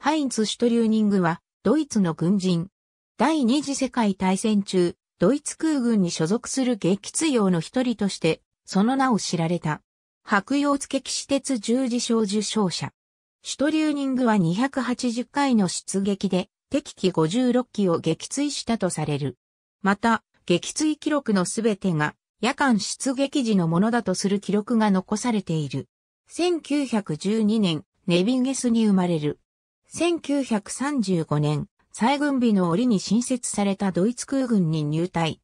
ハインツ・シュトリューニングは、ドイツの軍人。第二次世界大戦中、ドイツ空軍に所属する撃墜用の一人として、その名を知られた。白洋付騎士鉄十字章受章者。シュトリューニングは280回の出撃で、敵機56機を撃墜したとされる。また、撃墜記録のすべてが、夜間出撃時のものだとする記録が残されている。1912年、ネビンゲスに生まれる。1935年、再軍備の折に新設されたドイツ空軍に入隊。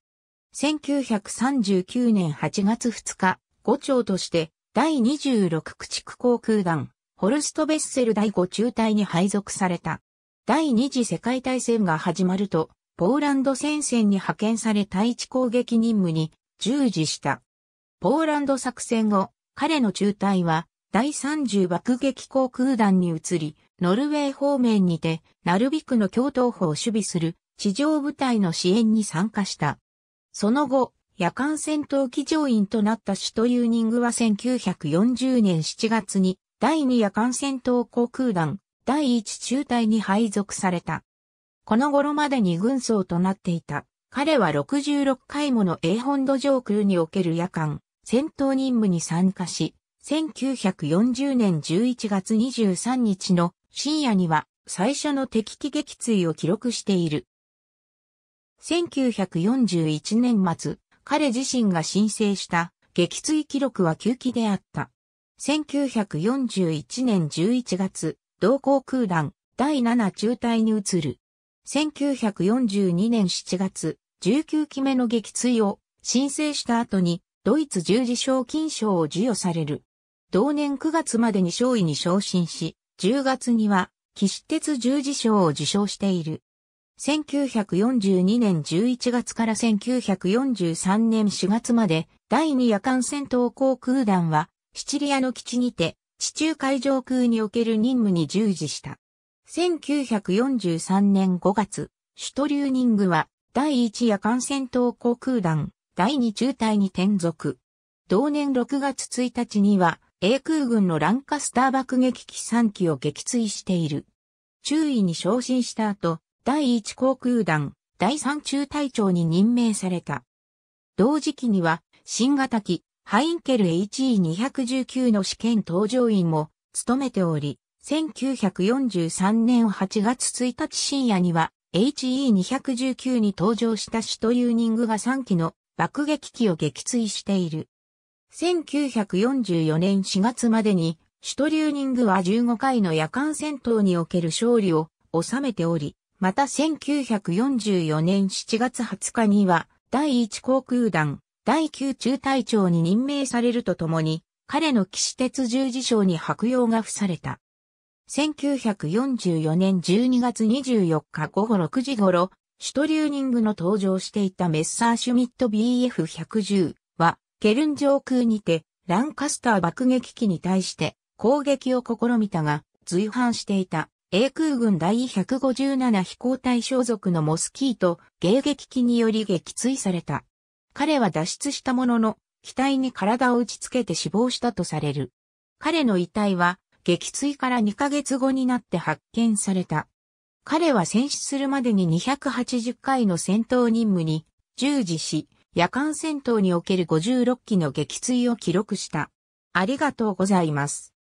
1939年8月2日、五長として第26駆逐航空団、ホルストベッセル第5中隊に配属された。第二次世界大戦が始まると、ポーランド戦線に派遣され対地攻撃任務に従事した。ポーランド作戦後、彼の中隊は第30爆撃航空団に移り、ノルウェー方面にて、ナルビクの共闘法を守備する地上部隊の支援に参加した。その後、夜間戦闘機乗員となったシュトユーニングは1940年7月に第2夜間戦闘航空団第1中隊に配属された。この頃までに軍曹となっていた。彼は66回もの A 本土上空における夜間戦闘任務に参加し、1940年11月23日の深夜には最初の敵機撃墜を記録している。1941年末、彼自身が申請した撃墜記録は9機であった。1941年11月、同航空団第7中隊に移る。1942年7月、19機目の撃墜を申請した後に、ドイツ十字賞金賞を授与される。同年9月までに勝尉に昇進し、10月には、騎士鉄十字章を受賞している。1942年11月から1943年4月まで、第二夜間戦闘航空団は、シチリアの基地にて、地中海上空における任務に従事した。1943年5月、シュトリューニングは、第一夜間戦闘航空団、第二中隊に転属。同年6月1日には、英空軍のランカスター爆撃機3機を撃墜している。注意に昇進した後、第1航空団、第3中隊長に任命された。同時期には、新型機、ハインケル HE219 の試験搭乗員も務めており、1943年8月1日深夜には HE219 に搭乗した首都ユーニングが3機の爆撃機を撃墜している。1944年4月までに、シュトリューニングは15回の夜間戦闘における勝利を収めており、また1944年7月20日には、第1航空団、第9中隊長に任命されるとともに、彼の騎士鉄十字章に白用が付された。1944年12月24日午後6時頃、シュトリューニングの登場していたメッサーシュミット BF110 ケルン上空にて、ランカスター爆撃機に対して攻撃を試みたが、随伴していた英空軍第157飛行隊所属のモスキート迎撃機により撃墜された。彼は脱出したものの、機体に体を打ち付けて死亡したとされる。彼の遺体は、撃墜から2ヶ月後になって発見された。彼は戦死するまでに280回の戦闘任務に従事し、夜間戦闘における56機の撃墜を記録した。ありがとうございます。